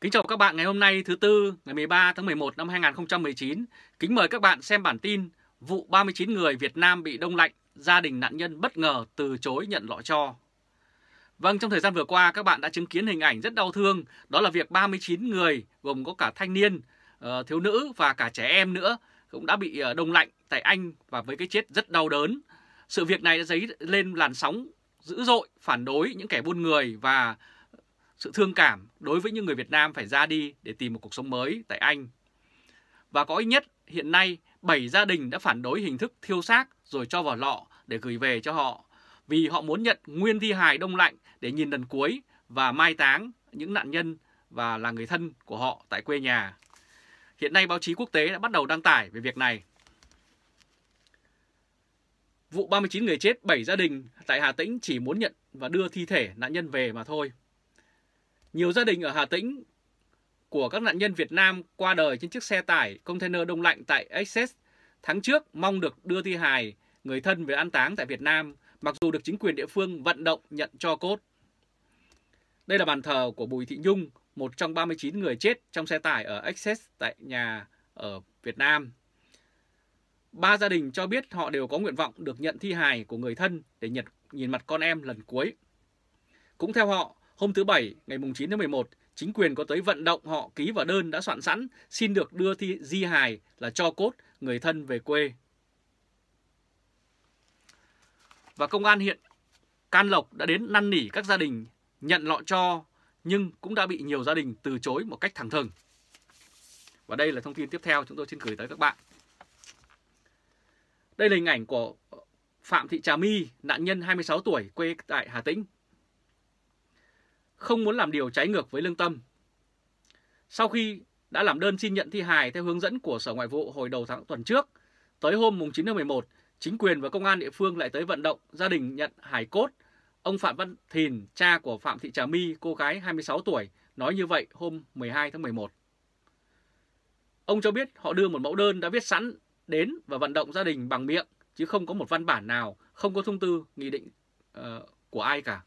Kính chào các bạn ngày hôm nay thứ Tư ngày 13 tháng 11 năm 2019. Kính mời các bạn xem bản tin vụ 39 người Việt Nam bị đông lạnh, gia đình nạn nhân bất ngờ từ chối nhận lọ cho. Vâng, trong thời gian vừa qua các bạn đã chứng kiến hình ảnh rất đau thương, đó là việc 39 người gồm có cả thanh niên, ờ, thiếu nữ và cả trẻ em nữa cũng đã bị ờ, đông lạnh tại Anh và với cái chết rất đau đớn. Sự việc này đã dấy lên làn sóng dữ dội phản đối những kẻ buôn người và sự thương cảm đối với những người Việt Nam phải ra đi để tìm một cuộc sống mới tại Anh. Và có ít nhất hiện nay 7 gia đình đã phản đối hình thức thiêu xác rồi cho vào lọ để gửi về cho họ vì họ muốn nhận nguyên thi hài đông lạnh để nhìn lần cuối và mai táng những nạn nhân và là người thân của họ tại quê nhà. Hiện nay báo chí quốc tế đã bắt đầu đăng tải về việc này. Vụ 39 người chết 7 gia đình tại Hà Tĩnh chỉ muốn nhận và đưa thi thể nạn nhân về mà thôi. Nhiều gia đình ở Hà Tĩnh của các nạn nhân Việt Nam qua đời trên chiếc xe tải container đông lạnh tại Essex tháng trước mong được đưa thi hài người thân về an táng tại Việt Nam, mặc dù được chính quyền địa phương vận động nhận cho cốt. Đây là bàn thờ của Bùi Thị Nhung, một trong 39 người chết trong xe tải ở Essex tại nhà ở Việt Nam. Ba gia đình cho biết họ đều có nguyện vọng được nhận thi hài của người thân để nhận nhìn mặt con em lần cuối. Cũng theo họ, Hôm thứ Bảy, ngày 9 tháng 11, chính quyền có tới vận động họ ký vào đơn đã soạn sẵn xin được đưa thi di hài là cho cốt người thân về quê. Và công an hiện Can Lộc đã đến năn nỉ các gia đình nhận lọ cho nhưng cũng đã bị nhiều gia đình từ chối một cách thẳng thừng. Và đây là thông tin tiếp theo chúng tôi xin gửi tới các bạn. Đây là hình ảnh của Phạm Thị Trà My, nạn nhân 26 tuổi quê tại Hà Tĩnh không muốn làm điều trái ngược với lương tâm. Sau khi đã làm đơn xin nhận thi hài theo hướng dẫn của Sở Ngoại vụ hồi đầu tháng tuần trước, tới hôm 9 tháng 11, chính quyền và công an địa phương lại tới vận động gia đình nhận hài cốt. Ông Phạm Văn Thìn, cha của Phạm Thị Trà My, cô gái 26 tuổi, nói như vậy hôm 12 tháng 11. Ông cho biết họ đưa một mẫu đơn đã viết sẵn đến và vận động gia đình bằng miệng, chứ không có một văn bản nào, không có thông tư, nghị định uh, của ai cả.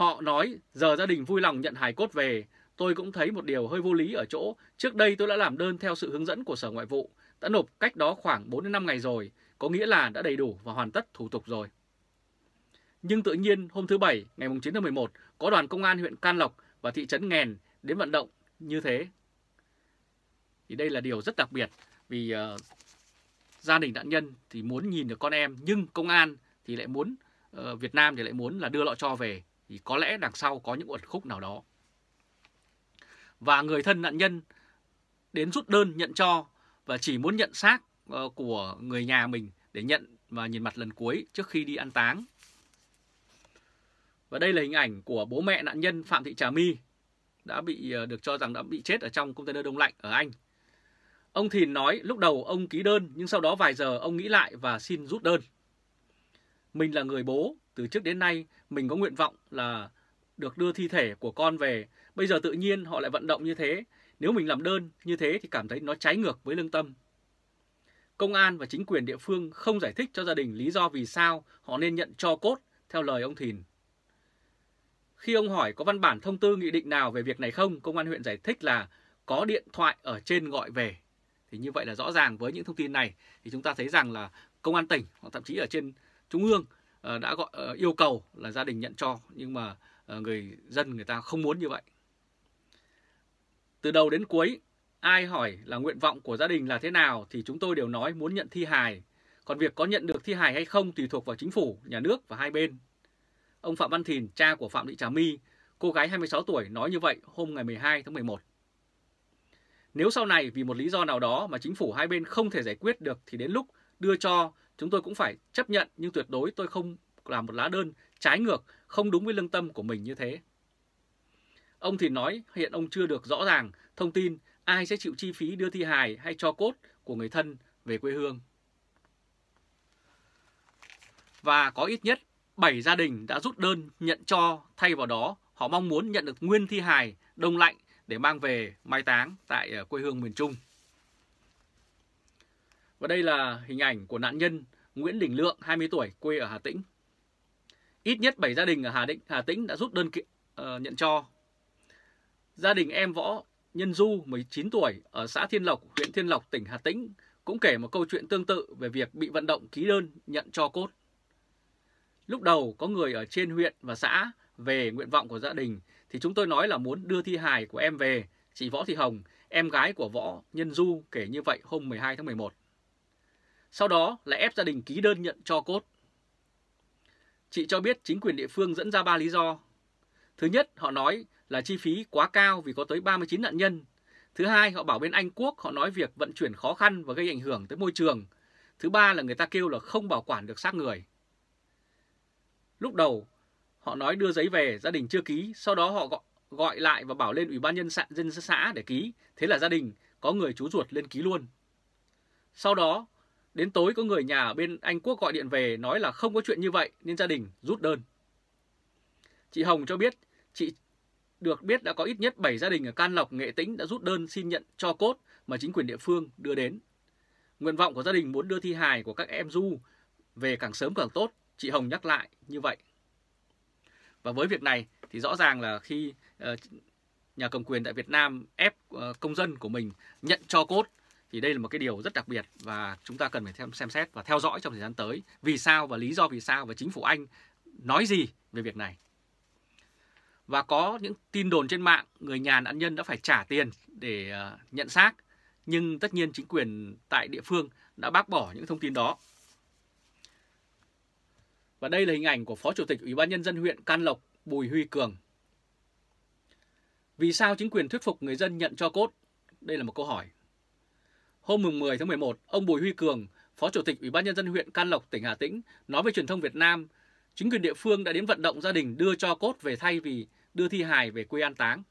Họ nói giờ gia đình vui lòng nhận hài cốt về. Tôi cũng thấy một điều hơi vô lý ở chỗ. Trước đây tôi đã làm đơn theo sự hướng dẫn của Sở Ngoại vụ. Đã nộp cách đó khoảng 4 đến 5 ngày rồi. Có nghĩa là đã đầy đủ và hoàn tất thủ tục rồi. Nhưng tự nhiên hôm thứ Bảy ngày 9 tháng 11 có đoàn công an huyện Can Lộc và thị trấn Nghèn đến vận động như thế. Thì đây là điều rất đặc biệt vì uh, gia đình nạn nhân thì muốn nhìn được con em nhưng công an thì lại muốn, uh, Việt Nam thì lại muốn là đưa lọ cho về thì có lẽ đằng sau có những uẩn khúc nào đó. Và người thân nạn nhân đến rút đơn nhận cho và chỉ muốn nhận xác ờ, của người nhà mình để nhận và nhìn mặt lần cuối trước khi đi ăn táng. Và đây là hình ảnh của bố mẹ nạn nhân Phạm Thị Trà My đã bị ờ, được cho rằng đã bị chết ở trong container đông lạnh ở Anh. Ông Thìn nói lúc đầu ông ký đơn nhưng sau đó vài giờ ông nghĩ lại và xin rút đơn. Mình là người bố, từ trước đến nay mình có nguyện vọng là được đưa thi thể của con về. Bây giờ tự nhiên họ lại vận động như thế. Nếu mình làm đơn như thế thì cảm thấy nó trái ngược với lương tâm. Công an và chính quyền địa phương không giải thích cho gia đình lý do vì sao họ nên nhận cho cốt, theo lời ông Thìn. Khi ông hỏi có văn bản thông tư nghị định nào về việc này không, công an huyện giải thích là có điện thoại ở trên gọi về. Thì như vậy là rõ ràng với những thông tin này thì chúng ta thấy rằng là công an tỉnh hoặc thậm chí ở trên trung ương Ờ, đã gọi ờ, yêu cầu là gia đình nhận cho nhưng mà ờ, người dân người ta không muốn như vậy. Từ đầu đến cuối, ai hỏi là nguyện vọng của gia đình là thế nào thì chúng tôi đều nói muốn nhận thi hài. Còn việc có nhận được thi hài hay không tùy thuộc vào chính phủ, nhà nước và hai bên. Ông Phạm Văn Thìn, cha của Phạm Thị Trà My, cô gái 26 tuổi nói như vậy hôm ngày 12 tháng 11. Nếu sau này vì một lý do nào đó mà chính phủ hai bên không thể giải quyết được thì đến lúc đưa cho Chúng tôi cũng phải chấp nhận nhưng tuyệt đối tôi không làm một lá đơn trái ngược, không đúng với lương tâm của mình như thế. Ông thì nói hiện ông chưa được rõ ràng thông tin ai sẽ chịu chi phí đưa thi hài hay cho cốt của người thân về quê hương. Và có ít nhất 7 gia đình đã rút đơn nhận cho, thay vào đó họ mong muốn nhận được nguyên thi hài đông lạnh để mang về mai táng tại ờ, quê hương miền Trung. Và đây là hình ảnh của nạn nhân Nguyễn Đình Lượng, 20 tuổi, quê ở Hà Tĩnh. Ít nhất 7 gia đình ở Hà Tĩnh, Hà Tĩnh đã rút đơn kiện, uh, nhận cho. Gia đình em Võ Nhân Du, 19 tuổi, ở xã Thiên Lộc, huyện Thiên Lộc, tỉnh Hà Tĩnh, cũng kể một câu chuyện tương tự về việc bị vận động ký đơn nhận cho cốt. Lúc đầu có người ở trên huyện và xã về nguyện vọng của gia đình thì chúng tôi nói là muốn đưa thi hài của em về. Chị Võ Thị Hồng, em gái của Võ Nhân Du kể như vậy hôm 12 tháng 11 sau đó lại ép gia đình ký đơn nhận cho cốt. Chị cho biết chính quyền địa phương dẫn ra ba lý do. Thứ nhất, họ nói là chi phí quá cao vì có tới 39 nạn nhân. Thứ hai, họ bảo bên Anh Quốc họ nói việc vận chuyển khó khăn và gây ảnh hưởng tới môi trường. Thứ ba là người ta kêu là không bảo quản được xác người. Lúc đầu, họ nói đưa giấy về, gia đình chưa ký, sau đó họ gọi, lại và bảo lên Ủy ban nhân xã, dân xã để ký. Thế là gia đình có người chú ruột lên ký luôn. Sau đó, Đến tối có người nhà ở bên Anh Quốc gọi điện về nói là không có chuyện như vậy nên gia đình rút đơn. Chị Hồng cho biết, chị được biết đã có ít nhất 7 gia đình ở Can Lộc, Nghệ Tĩnh đã rút đơn xin nhận cho cốt mà chính quyền địa phương đưa đến. Nguyện vọng của gia đình muốn đưa thi hài của các em du về càng sớm càng tốt, chị Hồng nhắc lại như vậy. Và với việc này thì rõ ràng là khi ờ, nhà cầm quyền tại Việt Nam ép ờ, công dân của mình nhận cho cốt thì đây là một cái điều rất đặc biệt và chúng ta cần phải xem, xem xét và theo dõi trong thời gian tới vì sao và lý do vì sao và chính phủ Anh nói gì về việc này. Và có những tin đồn trên mạng người nhà nạn nhân đã phải trả tiền để ờ, nhận xác nhưng tất nhiên chính quyền tại địa phương đã bác bỏ những thông tin đó. Và đây là hình ảnh của Phó Chủ tịch Ủy ban Nhân dân huyện Can Lộc Bùi Huy Cường. Vì sao chính quyền thuyết phục người dân nhận cho cốt? Đây là một câu hỏi Hôm 10 tháng 11, ông Bùi Huy Cường, Phó Chủ tịch Ủy ban Nhân dân huyện Can Lộc, tỉnh Hà Tĩnh, nói với truyền thông Việt Nam, chính quyền địa phương đã đến vận động gia đình đưa cho cốt về thay vì đưa thi hài về quê an táng.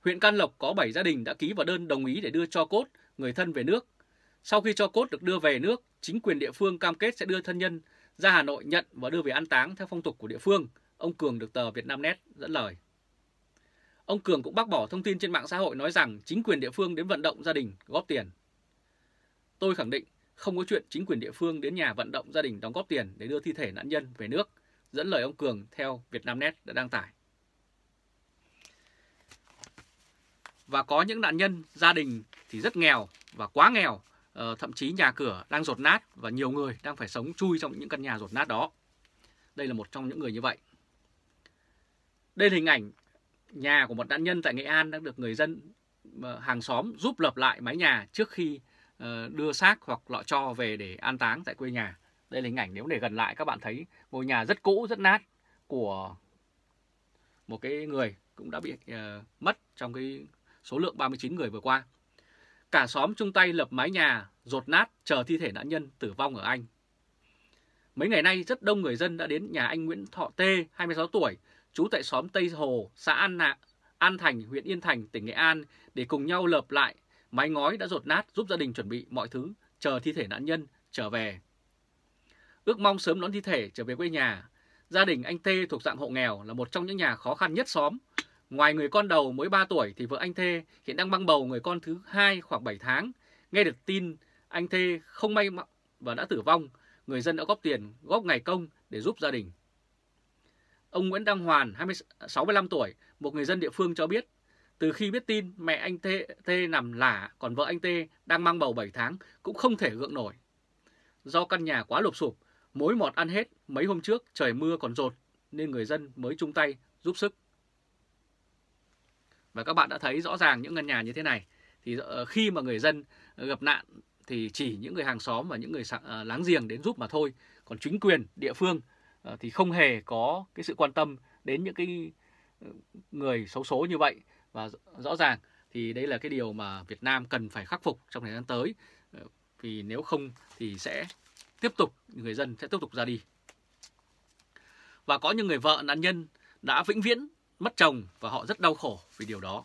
Huyện Can Lộc có 7 gia đình đã ký vào đơn đồng ý để đưa cho cốt người thân về nước. Sau khi cho cốt được đưa về nước, chính quyền địa phương cam kết sẽ đưa thân nhân ra Hà Nội nhận và đưa về an táng theo phong tục của địa phương, ông Cường được tờ Vietnamnet dẫn lời. Ông Cường cũng bác bỏ thông tin trên mạng xã hội nói rằng chính quyền địa phương đến vận động gia đình góp tiền. Tôi khẳng định không có chuyện chính quyền địa phương đến nhà vận động gia đình đóng góp tiền để đưa thi thể nạn nhân về nước, dẫn lời ông Cường theo Vietnamnet đã đăng tải. Và có những nạn nhân gia đình thì rất nghèo và quá nghèo, ờ, thậm chí nhà cửa đang rột nát và nhiều người đang phải sống chui trong những căn nhà rột nát đó. Đây là một trong những người như vậy. Đây là hình ảnh nhà của một nạn nhân tại Nghệ An đã được người dân ờ, hàng xóm giúp lập lại mái nhà trước khi ờ, đưa xác hoặc lọ cho về để an táng tại quê nhà. Đây là hình ảnh nếu để gần lại các bạn thấy ngôi nhà rất cũ, rất nát của một cái người cũng đã bị uh, mất trong cái số lượng 39 người vừa qua. Cả xóm chung tay lập mái nhà, rột nát, chờ thi thể nạn nhân tử vong ở Anh. Mấy ngày nay rất đông người dân đã đến nhà anh Nguyễn Thọ Tê, 26 tuổi, trú tại xóm Tây Hồ, xã An Nạ, An Thành, huyện Yên Thành, tỉnh Nghệ An để cùng nhau lợp lại mái ngói đã rột nát giúp gia đình chuẩn bị mọi thứ, chờ thi thể nạn nhân trở về. Ước mong sớm đón thi thể trở về quê nhà, gia đình anh Tê thuộc dạng hộ nghèo là một trong những nhà khó khăn nhất xóm. Ngoài người con đầu mới 3 tuổi thì vợ anh Thê hiện đang mang bầu người con thứ hai khoảng 7 tháng. Nghe được tin anh Thê không may và đã tử vong, người dân đã góp tiền, góp ngày công để giúp gia đình. Ông Nguyễn Đăng Hoàn, 20, 65 tuổi, một người dân địa phương cho biết, từ khi biết tin mẹ anh Tê, Tê nằm lả, còn vợ anh Tê đang mang bầu 7 tháng cũng không thể gượng nổi. Do căn nhà quá lụp sụp, mối mọt ăn hết, mấy hôm trước trời mưa còn rột nên người dân mới chung tay giúp sức. Và các bạn đã thấy rõ ràng những ngân nhà như thế này. Thì ờ, khi mà người dân gặp nạn thì chỉ những người hàng xóm và những người ờ, láng giềng đến giúp mà thôi. Còn chính quyền địa phương Ờ, thì không hề có cái sự quan tâm đến những cái ờ, người xấu số như vậy và rõ ràng thì đây là cái điều mà Việt Nam cần phải khắc phục trong thời gian tới ờ, vì nếu không thì sẽ tiếp tục người dân sẽ tiếp tục ra đi và có những người vợ nạn nhân đã vĩnh viễn mất chồng và họ rất đau khổ vì điều đó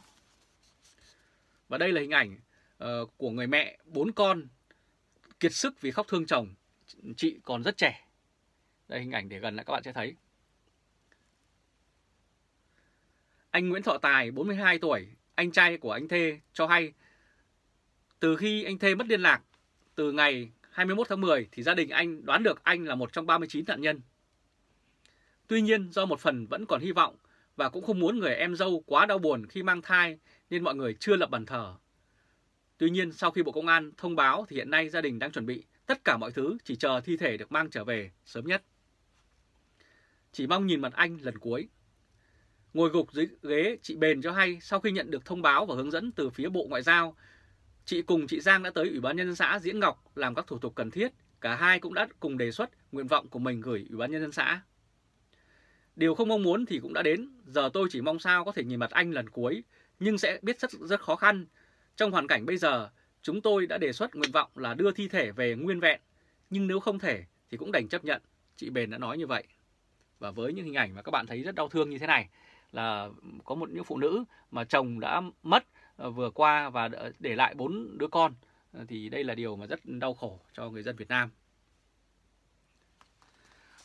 và đây là hình ảnh của người mẹ bốn con kiệt sức vì khóc thương chồng chị còn rất trẻ đây hình ảnh để gần lại các bạn sẽ thấy. Anh Nguyễn Thọ Tài, 42 tuổi, anh trai của anh Thê cho hay từ khi anh Thê mất liên lạc từ ngày 21 tháng 10 thì gia đình anh đoán được anh là một trong 39 nạn nhân. Tuy nhiên do một phần vẫn còn hy vọng và cũng không muốn người em dâu quá đau buồn khi mang thai nên mọi người chưa lập bàn thờ. Tuy nhiên sau khi Bộ Công an thông báo thì hiện nay gia đình đang chuẩn bị tất cả mọi thứ chỉ chờ thi thể được mang trở về sớm nhất chỉ mong nhìn mặt anh lần cuối. Ngồi gục dưới ghế, chị Bền cho hay sau khi nhận được thông báo và hướng dẫn từ phía Bộ Ngoại giao, chị cùng chị Giang đã tới Ủy ban Nhân dân xã Diễn Ngọc làm các thủ tục cần thiết. Cả hai cũng đã cùng đề xuất nguyện vọng của mình gửi Ủy ban Nhân dân xã. Điều không mong muốn thì cũng đã đến, giờ tôi chỉ mong sao có thể nhìn mặt anh lần cuối, nhưng sẽ biết rất rất khó khăn. Trong hoàn cảnh bây giờ, chúng tôi đã đề xuất nguyện vọng là đưa thi thể về nguyên vẹn, nhưng nếu không thể thì cũng đành chấp nhận, chị Bền đã nói như vậy. Và với những hình ảnh mà các bạn thấy rất đau thương như thế này là có một những phụ nữ mà chồng đã mất ờ, vừa qua và để lại bốn đứa con ờ, thì đây là điều mà rất đau khổ cho người dân Việt Nam.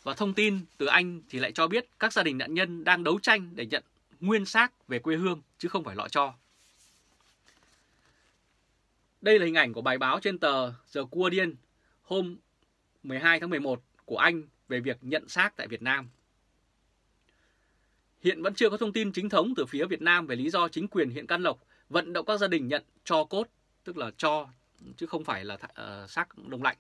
Và thông tin từ Anh thì lại cho biết các gia đình nạn nhân đang đấu tranh để nhận nguyên xác về quê hương chứ không phải lọ cho. Đây là hình ảnh của bài báo trên tờ The Guardian hôm 12 tháng 11 của Anh về việc nhận xác tại Việt Nam. Hiện vẫn chưa có thông tin chính thống từ phía Việt Nam về lý do chính quyền huyện Can Lộc vận động các gia đình nhận cho cốt, tức là cho chứ không phải là uh, xác đông lạnh.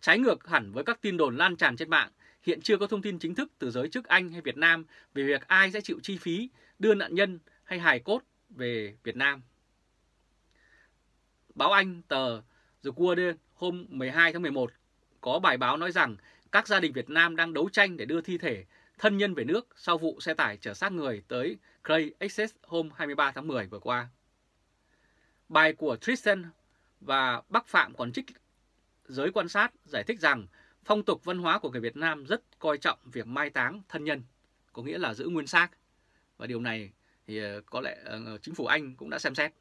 Trái ngược hẳn với các tin đồn lan tràn trên mạng, hiện chưa có thông tin chính thức từ giới chức Anh hay Việt Nam về việc ai sẽ chịu chi phí đưa nạn nhân hay hài cốt về Việt Nam. Báo Anh tờ The Guardian hôm 12 tháng 11 có bài báo nói rằng các gia đình Việt Nam đang đấu tranh để đưa thi thể thân nhân về nước sau vụ xe tải chở xác người tới Clay Access hôm 23 tháng 10 vừa qua. Bài của Tristan và Bắc Phạm còn trích giới quan sát giải thích rằng phong tục văn hóa của người Việt Nam rất coi trọng việc mai táng thân nhân, có nghĩa là giữ nguyên xác. Và điều này thì ờ, có lẽ ờ, chính phủ Anh cũng đã xem xét.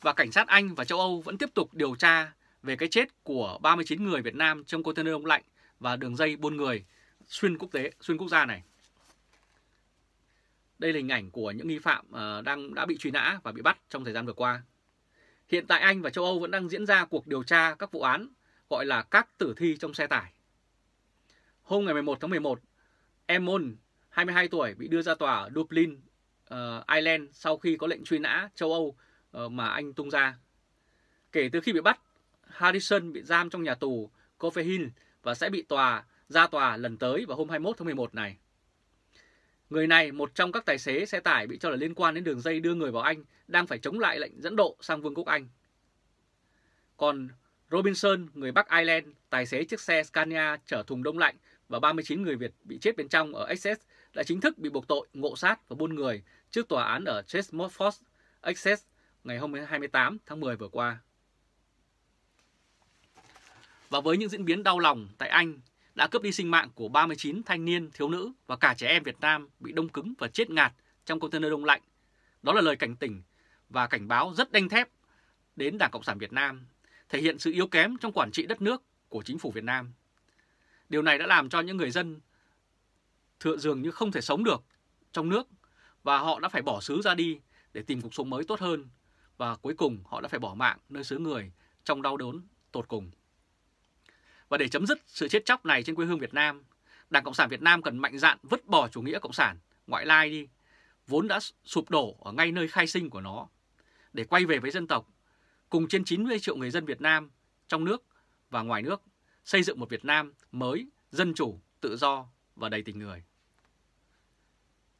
Và cảnh sát Anh và châu Âu vẫn tiếp tục điều tra về cái chết của 39 người Việt Nam trong container đông lạnh và đường dây buôn người xuyên quốc tế, xuyên quốc gia này. Đây là hình ảnh của những nghi phạm ờ, đang đã bị truy nã và bị bắt trong thời gian vừa qua. Hiện tại Anh và châu Âu vẫn đang diễn ra cuộc điều tra các vụ án gọi là các tử thi trong xe tải. Hôm ngày 11 tháng 11, Emon, 22 tuổi, bị đưa ra tòa ở Dublin, uh, Ireland sau khi có lệnh truy nã châu Âu uh, mà Anh tung ra. Kể từ khi bị bắt, Harrison bị giam trong nhà tù Coffee Hill và sẽ bị tòa ra tòa lần tới vào hôm 21 tháng 11 này. Người này, một trong các tài xế xe tải bị cho là liên quan đến đường dây đưa người vào Anh, đang phải chống lại lệnh dẫn độ sang Vương quốc Anh. Còn Robinson, người Bắc Ireland, tài xế chiếc xe Scania chở thùng đông lạnh và 39 người Việt bị chết bên trong ở Essex đã chính thức bị buộc tội ngộ sát và buôn người trước tòa án ở Chesmorford, Essex ngày hôm 28 tháng 10 vừa qua. Và với những diễn biến đau lòng tại Anh đã cướp đi sinh mạng của 39 thanh niên, thiếu nữ và cả trẻ em Việt Nam bị đông cứng và chết ngạt trong container đông lạnh. Đó là lời cảnh tỉnh và cảnh báo rất đanh thép đến Đảng Cộng sản Việt Nam, thể hiện sự yếu kém trong quản trị đất nước của chính phủ Việt Nam. Điều này đã làm cho những người dân thượng dường như không thể sống được trong nước và họ đã phải bỏ xứ ra đi để tìm cuộc sống mới tốt hơn và cuối cùng họ đã phải bỏ mạng nơi xứ người trong đau đớn tột cùng. Và để chấm dứt sự chết chóc này trên quê hương Việt Nam, Đảng Cộng sản Việt Nam cần mạnh dạn vứt bỏ chủ nghĩa Cộng sản ngoại lai đi, vốn đã sụp đổ ở ngay nơi khai sinh của nó, để quay về với dân tộc, cùng trên 90 triệu người dân Việt Nam trong nước và ngoài nước xây dựng một Việt Nam mới, dân chủ, tự do và đầy tình người.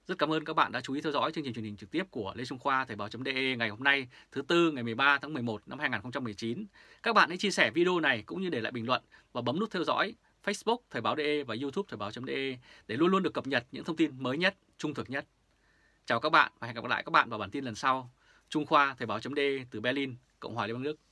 Rất cảm ơn các bạn đã chú ý theo dõi chương trình truyền hình trực tiếp của Lê Trung Khoa Thời báo.de ngày hôm nay thứ Tư ngày 13 tháng 11 năm 2019. Các bạn hãy chia sẻ video này cũng như để lại bình luận và bấm nút theo dõi Facebook Thời báo.de và Youtube Thời báo.de để luôn luôn được cập nhật những thông tin mới nhất, trung thực nhất. Chào các bạn và hẹn gặp lại các bạn vào bản tin lần sau. Trung Khoa Thời báo.de từ Berlin, Cộng hòa Liên bang Đức.